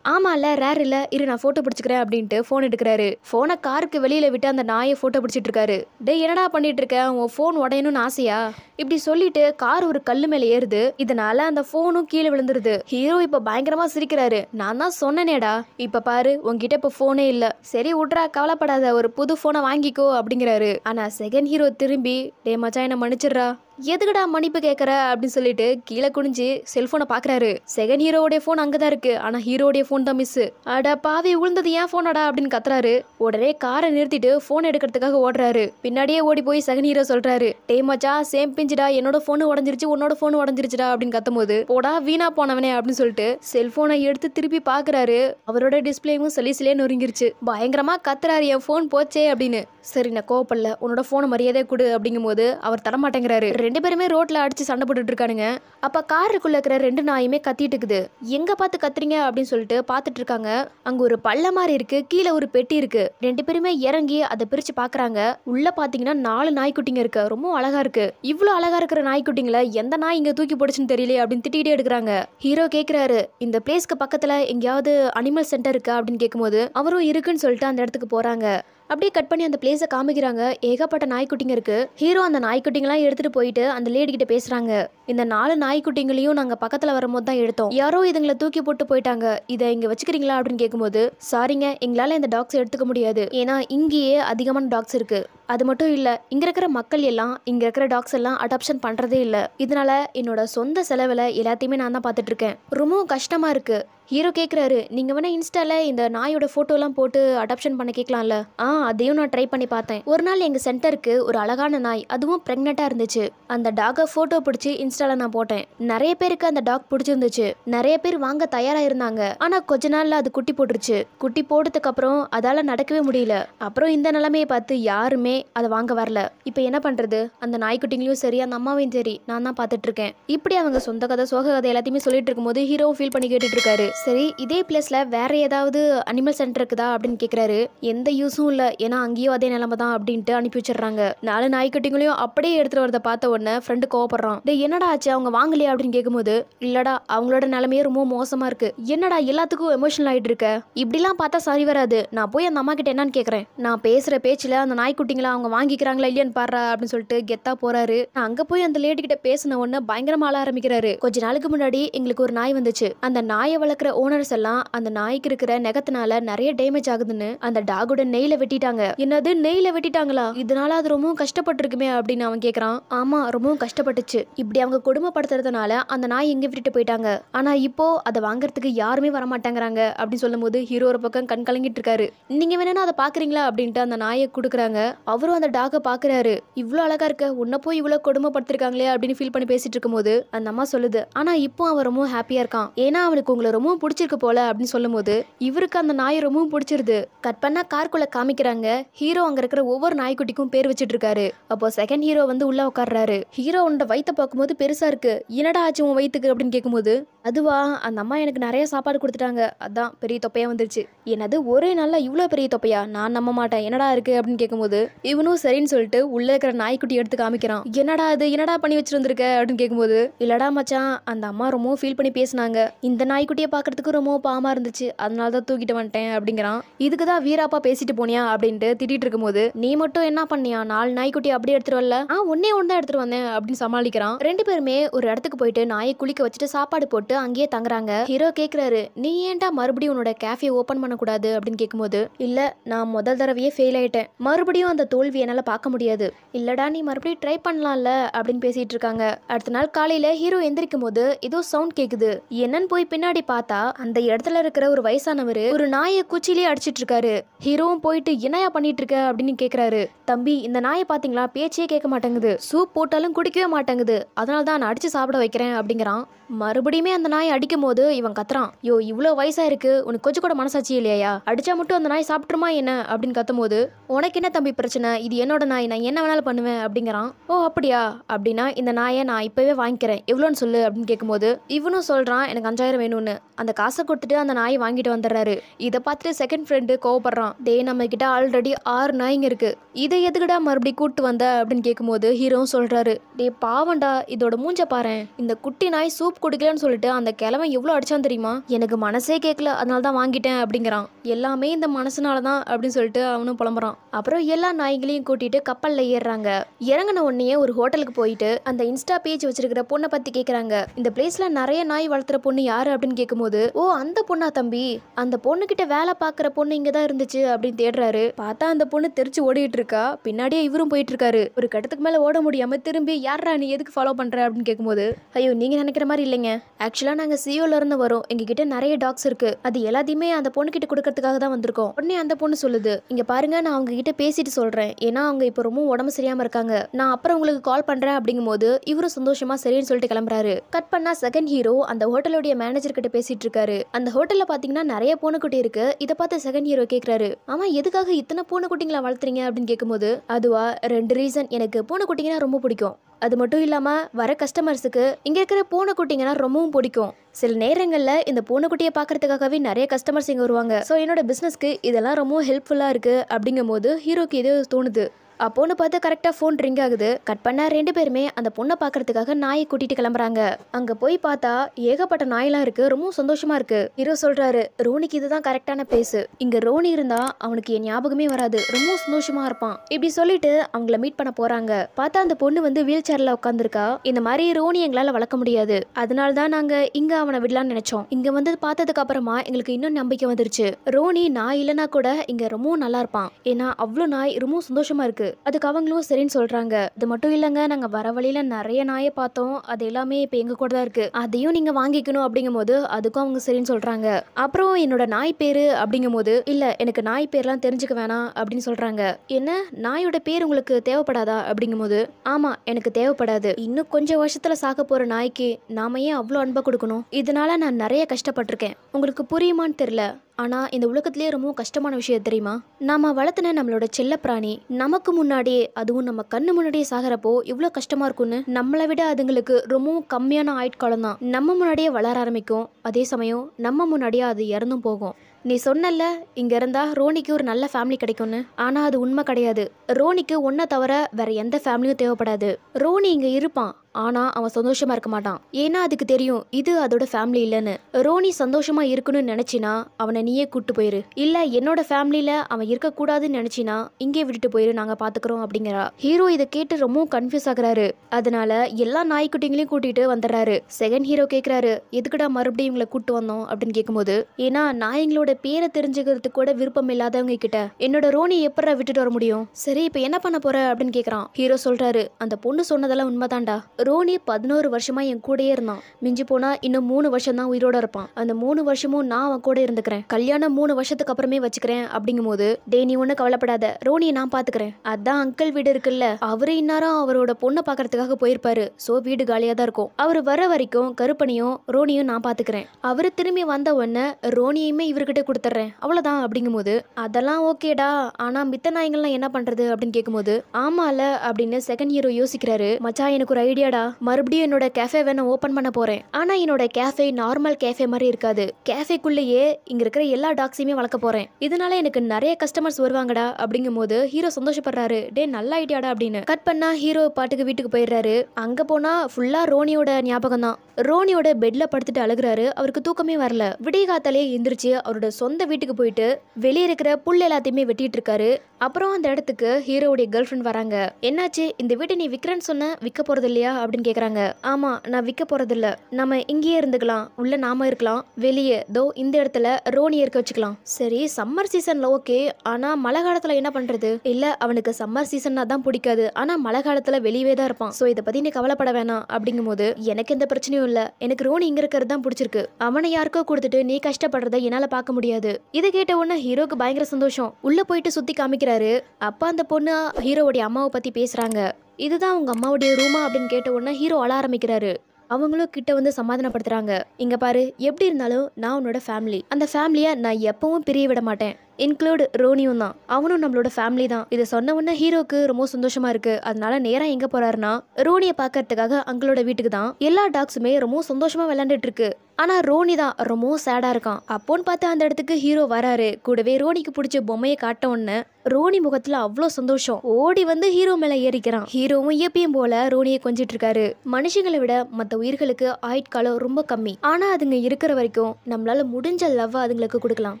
இல்லை ரேர் இல்லை இரு நான் ஃபோட்டோ பிடிச்சிக்கிறேன் அப்படின்ட்டு ஃபோன் எடுக்கிறாரு ஃபோனை காருக்கு வெளியில் விட்டு அந்த நாயை ஃபோட்டோ பிடிச்சிட்டு இருக்காரு டே என்னடா பண்ணிட்டு இருக்க உன் ஃபோன் உடையணும்னு ஆசையா இப்படி சொல்லிட்டு கார் ஒரு கல்லு மேலே ஏறுது இதனால அந்த ஃபோனும் கீழே விழுந்துருது ஹீரோ இப்போ பயங்கரமா சிரிக்கிறாரு நான் தான் சொன்னனேடா இப்போ பாரு உங்ககிட்ட இப்போ ஃபோனே இல்லை சரி விட்றா கவலைப்படாத ஒரு புது ஃபோனை வாங்கிக்கோ அப்படிங்கிறாரு ஆனால் செகண்ட் ஹீரோ திரும்பி டே மச்சா என்னை மன்னிச்சிடுறா எதுக்குடா மன்னிப்பு கேட்குற அப்படின்னு சொல்லிட்டு கீழே குனிஞ்சு செல்ஃபோனை பார்க்குறாரு செகண்ட் ஹீரோடைய ஃபோன் அங்கே தான் இருக்குது ஆனால் ஹீரோடைய ஃபோன் தான் மிஸ்ஸு அடா பாவி உளுந்தது ஏன் ஃபோனடா அப்படின்னு கத்துறாரு உடனே காரை நிறுத்திட்டு ஃபோன் எடுக்கிறதுக்காக ஓடுறாரு பின்னாடியே ஓடி போய் செகண்ட் ஹீரோ சொல்கிறாரு டேமாச்சா சேம் பிஞ்சுடா என்னோட ஃபோனு உடஞ்சிருச்சு உன்னோட ஃபோன் உடஞ்சிருச்சுடா அப்படின்னு கத்தும் போது போடா வீணா போனவனே அப்படின்னு சொல்லிட்டு செல்ஃபோனை எடுத்து திருப்பி பார்க்குறாரு அவரோட டிஸ்பிளேவும் சலீசிலே நொறுங்கிருச்சு பயங்கரமாக கத்துறாரு என் ஃபோன் போச்சே அப்படின்னு சரி நான் கோவப்படல உன்னோட ஃபோனை மரியாதை கொடு அப்படிங்கும் போது அவர் தரமாட்டேங்கிறாரு ரெண்டு பேருமே ரோட்டில் அடித்து சண்டை போட்டுட்டு இருக்கானுங்க அப்போ காருக்குள்ளே இருக்கிற ரெண்டு நாயுமே கத்திட்டு இருக்குது எங்கே பார்த்து கத்துறீங்க அப்படின்னு சொல்லிட்டு பாத்துட்டு இருக்காங்க அங்கே ஒரு பள்ள மாதிரி இருக்குது கீழே ஒரு பெட்டி இருக்குது ரெண்டு பேருமே இறங்கி அதை பிரித்து பார்க்குறாங்க உள்ளே பார்த்தீங்கன்னா நாலு நாய்க்குட்டிங்க இருக்கு ரொம்ப அழகாக இருக்குது இவ்வளோ அழகாக இருக்கிற நாய்க்குட்டிங்களை எந்த நாய் இங்கே தூக்கி போடுச்சுன்னு தெரியல அப்படின்னு திட்டிகிட்டே எடுக்கிறாங்க ஹீரோ கேட்குறாரு இந்த பிளேஸ்க்கு பக்கத்தில் எங்கேயாவது அனிமல் சென்டர் இருக்கா அப்படின்னு கேட்கும்போது அவரும் இருக்குன்னு சொல்லிட்டு அந்த இடத்துக்கு போகிறாங்க அப்படியே கட் பண்ணி அந்த பிளேஸை காமிக்கிறாங்க ஏகப்பட்ட நாய்க்குட்டிங்க இருக்குது ஹீரோ அந்த நாய்க்குட்டிங்கெல்லாம் எடுத்துகிட்டு போயிட்டு அந்த லேடி கிட்ட பேசுகிறாங்க இந்த நாலு நாய்க்குட்டிங்களையும் நாங்கள் பக்கத்தில் வரும்போது தான் எடுத்தோம் யாரோ இதுங்களை தூக்கி போட்டு போயிட்டாங்க இதை இங்கே வச்சுக்கிறீங்களா அப்படின்னு கேட்கும்போது சாரிங்க எங்களால் இந்த டாக்ஸ் எடுத்துக்க முடியாது ஏன்னா இங்கேயே அதிகமான டாக்ஸ் இருக்குது அது மட்டும் இல்லை இங்கே இருக்கிற மக்கள் எல்லாம் இங்கே இருக்கிற டாக்ஸ் எல்லாம் அடாப்ஷன் பண்ணுறதே இல்லை இதனால என்னோட சொந்த செலவில் எல்லாத்தையுமே நான் தான் பார்த்துட்ருக்கேன் ரொம்பவும் கஷ்டமாக இருக்குது ஹீரோ கேட்குறாரு நீங்கள் வேணால் இன்ஸ்டாவில் இந்த நாயோட ஃபோட்டோலாம் போட்டு அடாப்ஷன் பண்ண கேட்கலாம்ல ஆ அதையும் நான் ட்ரை பண்ணி பார்த்தேன் ஒரு நாள் எங்கள் சென்டருக்கு ஒரு அழகான நாய் அதுவும் ப்ரெக்னெண்ட்டாக இருந்துச்சு அந்த டாகை ஃபோட்டோ பிடிச்சி இன்ஸ்டாவில் நான் போட்டேன் நிறைய பேருக்கு அந்த டாக் பிடிச்சிருந்துச்சு நிறைய பேர் வாங்க தயாராக இருந்தாங்க ஆனால் கொஞ்ச நாளில் அது குட்டி போட்டுருச்சு குட்டி போட்டதுக்கப்புறம் அதால் நடக்கவே முடியல அப்புறம் இந்த நிலைமையை பார்த்து யாருமே அதை வாங்க வரல இப்போ என்ன பண்ணுறது அந்த நாய்க்குட்டிங்களையும் சரி அந்த அம்மாவையும் சரி நான் தான் பார்த்துட்ருக்கேன் இப்படி அவங்க சொந்த கதை சோக கதை எல்லாத்தையுமே சொல்லிட்டு இருக்கும்போது ஹீரோ ஃபீல் பண்ணி கேட்டுட்டு இருக்காரு சரி இதே பிளேஸில் வேறு ஏதாவது அனிமல் சென்டர் இருக்குதா அப்படின்னு கேட்குறாரு எந்த யூஸும் இல்லை ஏன்னா அங்கேயும் அதே நிலமை தான் அப்படின்ட்டு அனுப்பி வச்சிடுறாங்க நாலு நாய்க்குட்டிங்களையும் அப்படியே எடுத்துகிட்டு வரதை பார்த்த உடனே ஃப்ரெண்டு கோவப்படுறான் டே என்னடா ஆச்சு அவங்க வாங்கலையா அப்படின்னு கேட்கும்போது இல்லடா அவங்களோட நிலமையே ரொம்ப மோசமாக இருக்குது என்னடா எல்லாத்துக்கும் எமோஷனல் ஆகிட்டு இருக்க இப்படிலாம் பார்த்தா சரி வராது நான் போய் அந்த அம்மா கிட்ட என்னன்னு கேட்குறேன் நான் பேசுகிற பேச்சில் அந்த நாய்க்குட்டிங்களை அவங்க வாங்கிக்கிறாங்களா இல்லையான்னு பாரு அப்படின்னு சொல்லிட்டு கெத்தா போகிறாரு நான் அங்கே போய் அந்த லேடி கிட்ட பேசின உடனே பயங்கரமாக ஆரம்பிக்கிறாரு கொஞ்ச நாளுக்கு முன்னாடி எங்களுக்கு ஒரு நாய் வந்துச்சு அந்த நாயை வளர்க்க இருக்கிற ஓனர்ஸ் எல்லாம் அந்த நாய்க்கு இருக்கிற நெகத்தினால நிறைய டேமேஜ் ஆகுதுன்னு அந்த டாகோட நெய்ல வெட்டிட்டாங்க என்னது நெய்ல வெட்டிட்டாங்களா இதனால அது ரொம்பவும் கஷ்டப்பட்டிருக்குமே அப்படின்னு அவன் கேட்குறான் ஆமா ரொம்பவும் கஷ்டப்பட்டுச்சு இப்படி அவங்க கொடுமைப்படுத்துறதுனால அந்த நாய் எங்க விட்டுட்டு போயிட்டாங்க ஆனா இப்போ அதை வாங்குறதுக்கு யாருமே வரமாட்டேங்கிறாங்க அப்படின்னு சொல்லும் போது ஹீரோ ஒரு பக்கம் கண் கலங்கிட்டு இருக்காரு நீங்க வேணா அதை பாக்குறீங்களா அப்படின்ட்டு அந்த நாயை கொடுக்குறாங்க அவரும் அந்த டாகை பாக்குறாரு இவ்வளோ அழகா இருக்க உன்ன போய் இவ்வளோ கொடுமைப்படுத்திருக்காங்களே அப்படின்னு ஃபீல் பண்ணி பேசிட்டு இருக்கும்போது அந்த அம்மா சொல்லுது ஆனா இப்போ அவன் ரொம்ப ஹாப்பியா இருக்கான் ஏன்னா அவனுக்கு உங்களை ரொம்ப ரொம்பவும் பிடிச்சிருக்கு போல அப்படின்னு சொல்லும்போது இவருக்கு அந்த நாயை ரொம்பவும் பிடிச்சிருது கட் பண்ணா கார்க்குள்ள காமிக்கிறாங்க ஹீரோ அங்க இருக்கிற ஒவ்வொரு நாய்க்குட்டிக்கும் பேர் வச்சிட்டு இருக்காரு அப்போ செகண்ட் ஹீரோ வந்து உள்ள உட்காடுறாரு உன்னோட வயிற்ற பார்க்கும்போது பெருசா இருக்கு என்னடா ஆச்சு உன் வயிற்றுக்கு அப்படின்னு கேட்கும்போது அதுவா அந்த அம்மா எனக்கு நிறைய சாப்பாடு கொடுத்துட்டாங்க அதான் பெரிய தொப்பையாக வந்துருச்சு என்னது ஒரே நாளில் இவ்வளோ பெரிய தொப்பையா நான் நம்ப மாட்டேன் என்னடா இருக்குது அப்படின்னு கேட்கும்போது இவனும் சரின்னு சொல்லிட்டு உள்ளே இருக்கிற நாய்க்குட்டி எடுத்து காமிக்கிறான் என்னடா அது என்னடா பண்ணி வச்சிருந்திருக்க அப்படின்னு கேட்கும்போது இல்லடா மச்சான் அந்த அம்மா ரொம்ப ஃபீல் பண்ணி பேசினாங்க இந்த நாய்க்குட்டியை பார்க்கறதுக்கு ரொம்ப பாமாக இருந்துச்சு அதனால தான் தூக்கிட்டு வந்துட்டேன் அப்படிங்கிறான் இதுக்கு தான் வீராப்பா பேசிட்டு போனியா அப்படின்ட்டு திட்டிகிட்டு இருக்கும்போது நீ மட்டும் என்ன பண்ணியா நாலு நாய்க்குட்டி அப்படியே எடுத்துட்டு வரல ஆ ஒன்னே ஒன்று தான் எடுத்துட்டு வந்தேன் அப்படின்னு சமாளிக்கிறான் ரெண்டு பேருமே ஒரு இடத்துக்கு போயிட்டு நாயை குளிக்க வச்சுட்டு சாப்பாடு போட்டு போட்டு அங்கேயே தங்குறாங்க ஹீரோ கேக்குறாரு நீ ஏன்டா மறுபடியும் உன்னோட கேஃபே ஓப்பன் பண்ணக்கூடாது அப்படின்னு கேட்கும்போது இல்லை நான் முதல் தடவையே ஃபெயில் ஆயிட்டேன் மறுபடியும் அந்த தோல்வி என்னால் பார்க்க முடியாது இல்லடா நீ மறுபடியும் ட்ரை பண்ணலாம்ல அப்படின்னு பேசிட்டு இருக்காங்க அடுத்த நாள் காலையில ஹீரோ எந்திரிக்கும் போது ஏதோ சவுண்ட் கேக்குது என்னன்னு போய் பின்னாடி பார்த்தா அந்த இடத்துல இருக்கிற ஒரு வயசானவர் ஒரு நாயை குச்சிலேயே அடிச்சிட்டு இருக்காரு ஹீரோவும் போயிட்டு என்னையா பண்ணிட்டு இருக்க அப்படின்னு கேக்குறாரு தம்பி இந்த நாயை பாத்தீங்களா பேச்சே கேட்க மாட்டேங்குது சூப் போட்டாலும் குடிக்கவே மாட்டேங்குது அதனால தான் நான் அடிச்சு சாப்பிட வைக்கிறேன் அப்படிங்கிறான் மறுபடியுமே அந்த நாய் அடிக்கும் போது இவன் கத்துறான் யோ இவ்வளோ வயசாக இருக்கு உனக்கு கொஞ்சம் கூட மனசாட்சி இல்லையா அடிச்சா மட்டும் அந்த நாய் சாப்பிட்டுருமா என்ன அப்படின்னு கத்தும் போது உனக்கு என்ன தம்பி பிரச்சனை இது என்னோட நாய் நான் என்ன வேணாலும் பண்ணுவேன் அப்படிங்கிறான் ஓ அப்படியா அப்படின்னா இந்த நாயை நான் இப்பவே வாங்கிக்கிறேன் எவ்வளோன்னு சொல்லு அப்படின்னு கேட்கும்போது இவனும் சொல்கிறான் எனக்கு அஞ்சாயிரம் வேணும்னு அந்த காசை கொடுத்துட்டு அந்த நாயை வாங்கிட்டு வந்துடுறாரு இதை பார்த்துட்டு செகண்ட் ஃப்ரெண்டு கோவப்படுறான் டே நம்ம கிட்ட ஆல்ரெடி ஆறு நாய்ங்க இருக்கு இதை எதுக்குடா மறுபடியும் கூப்பிட்டு வந்த அப்படின்னு கேட்கும்போது ஹீரோவும் சொல்கிறாரு டே பாவண்டா இதோட மூஞ்ச பாரு இந்த குட்டி நாய் சூப் கொடுக்கலன்னு சொல்லிட்டு அந்த கிழமை எவ்வளோ அடிச்சான் தெரியுமா எனக்கு மனசே கேட்கல அதனால தான் வாங்கிட்டேன் அப்படிங்கிறான் எல்லாமே இந்த மனசுனால தான் அப்படின்னு சொல்லிட்டு அவனும் புலம்புறான் அப்புறம் எல்லா நாய்களையும் கூட்டிட்டு கப்பலில் ஏறுறாங்க இறங்கின உடனே ஒரு ஹோட்டலுக்கு போயிட்டு அந்த இன்ஸ்டா பேஜ் வச்சிருக்கிற பொண்ணை பத்தி கேட்குறாங்க இந்த பிளேஸ்ல நிறைய நாய் வளர்த்துற பொண்ணு யாரு அப்படின்னு கேட்கும்போது ஓ அந்த பொண்ணா தம்பி அந்த பொண்ணு கிட்ட வேலை பார்க்குற பொண்ணு இங்கே தான் இருந்துச்சு அப்படின்னு தேடுறாரு பார்த்தா அந்த பொண்ணு தெரிச்சு ஓடிட்டு இருக்கா பின்னாடியே இவரும் போயிட்டு இருக்காரு ஒரு கட்டத்துக்கு மேலே ஓட முடியாம திரும்பி யாரா நீ எதுக்கு ஃபாலோ பண்ற அப்படின்னு கேட்கும்போது ஐயோ நீங்க நினைக்கிற மாதிரி மாதிரி இல்லைங்க ஆக்சுவலாக நாங்கள் சியோலேருந்து e வரோம் எங்ககிட்ட நிறைய டாக்ஸ் இருக்குது அது எல்லாத்தையுமே அந்த பொண்ணுக்கிட்ட கொடுக்கறதுக்காக தான் வந்திருக்கோம் உடனே அந்த பொண்ணு சொல்லுது இங்கே பாருங்க நான் அவங்க கிட்ட பேசிட்டு சொல்கிறேன் ஏன்னா அவங்க இப்போ ரொம்ப உடம்பு சரியாமல் இருக்காங்க நான் அப்புறம் உங்களுக்கு கால் பண்ணுறேன் அப்படிங்கும் போது இவரும் சந்தோஷமா சரின்னு சொல்லிட்டு கிளம்புறாரு கட் பண்ணால் செகண்ட் ஹீரோ அந்த ஹோட்டலுடைய மேனேஜர் கிட்ட பேசிட்டு இருக்காரு அந்த ஹோட்டலில் பார்த்தீங்கன்னா நிறைய பூனைக்குட்டி இருக்கு இதை பார்த்து செகண்ட் ஹீரோ கேட்குறாரு ஆமாம் எதுக்காக இத்தனை பூனைக்குட்டிங்களை வளர்த்துறீங்க அப்படின்னு கேட்கும்போது அதுவா ரெண்டு ரீசன் எனக்கு பூனைக்குட்டிங்கன்னா ரொம்ப பிடிக்கும் அது மட்டும் இல்லாமல் வர கஸ்டமர்ஸுக்கு இங்கே இருக்கிற பூனைக்குட்டிங்கன்னா ரொம்பவும் பிடிக்கும் சில நேரங்களில் இந்த பூனைக்குட்டியை பார்க்கறதுக்காகவே நிறைய கஸ்டமர்ஸ் இங்கே வருவாங்க ஸோ என்னோட பிஸ்னஸ்க்கு இதெல்லாம் ரொம்ப ஹெல்ப்ஃபுல்லாக இருக்குது அப்படிங்கும் போது ஹீரோக்கு இது தோணுது அப்போன்னு பார்த்து கரெக்டாக ஃபோன் ரிங் ஆகுது கட் பண்ண ரெண்டு பேருமே அந்த பொண்ணை பார்க்கறதுக்காக நாயை கூட்டிட்டு கிளம்புறாங்க அங்கே போய் பார்த்தா ஏகப்பட்ட நாயெல்லாம் இருக்கு ரொம்ப சந்தோஷமா இருக்கு ஹீரோ சொல்றாரு ரோனிக்கு இதுதான் கரெக்டான பேசு இங்க ரோனி இருந்தா அவனுக்கு என் ஞாபகமே வராது ரொம்ப சந்தோஷமா இருப்பான் இப்படி சொல்லிட்டு அவங்கள மீட் பண்ண போறாங்க பார்த்தா அந்த பொண்ணு வந்து வீல் சேர்ல உட்காந்துருக்கா இந்த மாதிரி ரோனி எங்களால வளர்க்க முடியாது அதனால தான் நாங்க இங்க அவனை விடலாம்னு நினைச்சோம் இங்க வந்து பார்த்ததுக்கு அப்புறமா எங்களுக்கு இன்னும் நம்பிக்கை வந்துருச்சு ரோனி நான் இல்லைன்னா கூட இங்க ரொம்ப நல்லா இருப்பான் ஏன்னா அவ்வளோ நாய் ரொம்ப சந்தோஷமா இருக்கு அதுக்கு அவங்களும் சரின்னு சொல்கிறாங்க இது மட்டும் இல்லைங்க நாங்கள் வர வழியில் நிறைய நாயை பார்த்தோம் அது எல்லாமே இப்போ எங்கள் கூட தான் இருக்குது அதையும் நீங்கள் வாங்கிக்கணும் அப்படிங்கும் போது அதுக்கும் அவங்க சரின்னு சொல்கிறாங்க அப்புறம் என்னோட நாய் பேர் அப்படிங்கும் போது இல்லை எனக்கு நாய் பேர்லாம் தெரிஞ்சுக்க வேணாம் அப்படின்னு சொல்கிறாங்க என்ன நாயோட பேர் உங்களுக்கு தேவைப்படாதா அப்படிங்கும்போது ஆமாம் எனக்கு தேவைப்படாது இன்னும் கொஞ்சம் வருஷத்தில் சாக்க போற நாய்க்கு நாம ஏன் அவ்வளோ அன்பை கொடுக்கணும் இதனால நான் நிறைய கஷ்டப்பட்டிருக்கேன் உங்களுக்கு புரியுமான்னு தெரில ஆனால் இந்த உலகத்திலே ரொம்ப கஷ்டமான விஷயம் தெரியுமா நாம் வளர்த்தின நம்மளோட செல்லப்பிராணி நமக்கு முன்னாடியே அதுவும் நம்ம கண்ணு முன்னாடியே சாகிறப்போ இவ்வளோ கஷ்டமாக இருக்கும்னு நம்மளை விட அதுங்களுக்கு ரொம்பவும் கம்மியான ஆயுட்காலம் தான் நம்ம முன்னாடியே வளர ஆரம்பிக்கும் அதே சமயம் நம்ம முன்னாடியே அது இறந்தும் போகும் நீ சொன்னல இங்கே இருந்தால் ரோனிக்கு ஒரு நல்ல ஃபேமிலி கிடைக்கும்னு ஆனால் அது உண்மை கிடையாது ரோனிக்கு ஒன்றை தவிர வேற எந்த ஃபேமிலியும் தேவைப்படாது ரோனி இங்கே இருப்பான் ஆனால் அவன் சந்தோஷமாக இருக்க மாட்டான் ஏன்னா அதுக்கு தெரியும் இது அதோட ஃபேமிலி இல்லைன்னு ரோனி சந்தோஷமாக இருக்கணும்னு நினைச்சினா அவனை நீயே கூப்பிட்டு போயிரு இல்லை என்னோட ஃபேமிலியில் அவன் இருக்கக்கூடாதுன்னு நினைச்சினா இங்கே விட்டுட்டு போயிரு நாங்கள் பார்த்துக்குறோம் அப்படிங்கிறா ஹீரோ இதை கேட்டு ரொம்ப கன்ஃபியூஸ் ஆகுறாரு அதனால எல்லா நாய்க்குட்டிங்களையும் கூட்டிகிட்டு வந்துடுறாரு செகண்ட் ஹீரோ கேட்குறாரு எதுக்குடா மறுபடியும் இவங்களை கூட்டு வந்தோம் அப்படின்னு கேட்கும்போது ஏன்னா நாயங்களோட பேரை தெரிஞ்சுக்கிறதுக்கு கூட விருப்பம் இல்லாதவங்க கிட்ட என்னோட ரோனி எப்படா விட்டுட்டு வர முடியும் சரி இப்போ என்ன பண்ண போற அப்படின்னு கேக்குறான் ஹீரோ சொல்கிறாரு அந்த பொண்ணு சொன்னதெல்லாம் உண்மைதான்டா ரோனி பதினோரு வருஷமாக என் கூடயே இருந்தான் மிஞ்சி போனால் இன்னும் மூணு வருஷம் தான் உயிரோட இருப்பான் அந்த மூணு வருஷமும் நான் அவன் கூட இருந்துக்கிறேன் கல்யாணம் மூணு வருஷத்துக்கு அப்புறமே வச்சுக்கிறேன் அப்படிங்கும் போது டே நீ கவலைப்படாத ரோனியை நான் பாத்துக்கிறேன் அதான் அங்கிள் வீடு இருக்குல்ல அவரு இன்னாரும் அவரோட பொண்ணை பார்க்கறதுக்காக போயிருப்பாரு ஸோ வீடு காலியாக தான் இருக்கும் அவர் வர வரைக்கும் கருப்பனையும் ரோனியும் நான் பாத்துக்கிறேன் அவர் திரும்பி வந்த உடனே ரோனியுமே இவர்கிட்ட கொடுத்துட்றேன் அவ்வளோதான் அப்படிங்கும் போது அதெல்லாம் ஓகேடா ஆனால் மித்த நாயங்கள்லாம் என்ன பண்ணுறது அப்படின்னு போது ஆமால அப்படின்னு செகண்ட் ஹீரோ யோசிக்கிறாரு மச்சா எனக்கு ஒரு ஐடியா இல்லடா மறுபடியும் என்னோட கேஃபே வேணும் ஓப்பன் பண்ண போகிறேன் ஆனால் என்னோட கேஃபே நார்மல் கேஃபே மாதிரி இருக்காது கேஃபேக்குள்ளேயே இங்கே இருக்கிற எல்லா டாக்ஸையுமே வளர்க்க போகிறேன் இதனால எனக்கு நிறைய கஸ்டமர்ஸ் வருவாங்கடா அப்படிங்கும் போது ஹீரோ சந்தோஷப்படுறாரு டே நல்ல ஐடியாடா அப்படின்னு கட் பண்ணால் ஹீரோ பாட்டுக்கு வீட்டுக்கு போயிடுறாரு அங்கே போனால் ஃபுல்லாக ரோனியோட ஞாபகம் தான் ரோனியோட பெட்டில் படுத்துட்டு அழுகிறாரு அவருக்கு தூக்கமே வரல விடிகாத்தாலே எந்திரிச்சு அவரோட சொந்த வீட்டுக்கு போயிட்டு வெளியே இருக்கிற புல் எல்லாத்தையுமே வெட்டிட்டு இருக்காரு அப்புறம் அந்த இடத்துக்கு ஹீரோவுடைய கேர்ள் ஃப்ரெண்ட் வராங்க என்னாச்சு இந்த வீட்டை நீ விற்கிறேன்னு சொன்ன விக்க போறது இல்லையா அப்படின்னு கேட்குறாங்க ஆமா நான் விற்க போறது இல்ல நம்ம இங்கேயே இருந்துக்கலாம் உள்ள நாம இருக்கலாம் வெளியே தோ இந்த இடத்துல ரோனி இருக்க வச்சுக்கலாம் சரி சம்மர் சீசன்ல ஓகே ஆனா மழை காலத்துல என்ன பண்றது இல்ல அவனுக்கு சம்மர் சீசன்னா தான் பிடிக்காது ஆனா மழை காலத்துல வெளியவே தான் இருப்பான் ஸோ இதை பத்தி நீ கவலைப்பட வேணாம் அப்படிங்கும் போது எனக்கு எந்த பிரச்சனையும் ஒன்றும் இல்லை எனக்கு ரோனி இங்கே இருக்கிறது தான் பிடிச்சிருக்கு அவனை யாருக்கோ கொடுத்துட்டு நீ கஷ்டப்படுறத என்னால் பார்க்க முடியாது இதை கேட்ட உடனே ஹீரோக்கு பயங்கர சந்தோஷம் உள்ளே போயிட்டு சுற்றி காமிக்கிறாரு அப்பா அந்த பொண்ணு ஹீரோவுடைய அம்மாவை பற்றி பேசுகிறாங்க இதுதான் உங்கள் அம்மாவுடைய ரூமா அப்படின்னு கேட்ட உடனே ஹீரோ அழ ஆரம்பிக்கிறாரு அவங்களும் கிட்ட வந்து சமாதானப்படுத்துறாங்க இங்க பாரு எப்படி இருந்தாலும் நான் உன்னோட ஃபேமிலி அந்த ஃபேமிலியை நான் எப்பவும் பிரிய விட மாட்டேன் இன்க்ளூட் ரோனியும் தான் அவனும் நம்மளோட ஃபேமிலி தான் இதை சொன்ன உடனே ஹீரோக்கு ரொம்ப சந்தோஷமா இருக்கு அதனால நேரம் எங்க போறாருன்னா ரோனியை பார்க்கறதுக்காக அங்களோட வீட்டுக்கு தான் எல்லா டாக்ஸுமே ரொம்ப சந்தோஷமா விளையாண்டுட்டு இருக்கு ஆனால் ரோனி தான் ரொம்ப சேடாக இருக்கான் அப்போன்னு பார்த்து அந்த இடத்துக்கு ஹீரோ வராரு கூடவே ரோனிக்கு பிடிச்ச பொம்மையை காட்ட ஒன்று ரோனி முகத்தில் அவ்வளோ சந்தோஷம் ஓடி வந்து ஹீரோ மேலே ஏறிக்கிறான் ஹீரோவும் இயப்பியும் போல ரோனியை கொஞ்சிட்டு இருக்காரு மனுஷங்களை விட மற்ற உயிர்களுக்கு ஆயுட்காலம் ரொம்ப கம்மி ஆனால் அதுங்க இருக்கிற வரைக்கும் நம்மளால முடிஞ்ச லவ் அதுங்களுக்கு கொடுக்கலாம்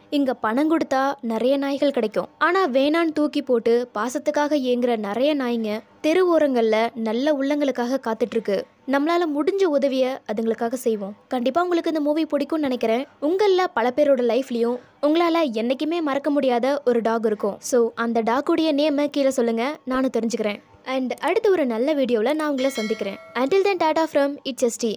இங்கே பணம் கொடுத்தா நிறைய நாய்கள் கிடைக்கும் ஆனால் வேணான்னு தூக்கி போட்டு பாசத்துக்காக இயங்குற நிறைய நாய்ங்க தெரு ஓரங்களில் நல்ல உள்ளங்களுக்காக காத்துட்ருக்கு நம்மளால் முடிஞ்ச உதவியை அதுங்களுக்காக செய்வோம் கண்டிப்பாக உங்களுக்கு இந்த மூவி பிடிக்கும்னு நினைக்கிறேன் உங்களில் பல பேரோட லைஃப்லேயும் உங்களால் என்றைக்குமே மறக்க முடியாத ஒரு டாக் இருக்கும் ஸோ அந்த டாக்குடைய நேமை கீழே சொல்லுங்கள் நானும் தெரிஞ்சுக்கிறேன் அண்ட் அடுத்து ஒரு நல்ல வீடியோவில் நான் உங்களை சந்திக்கிறேன் until then tata from its ST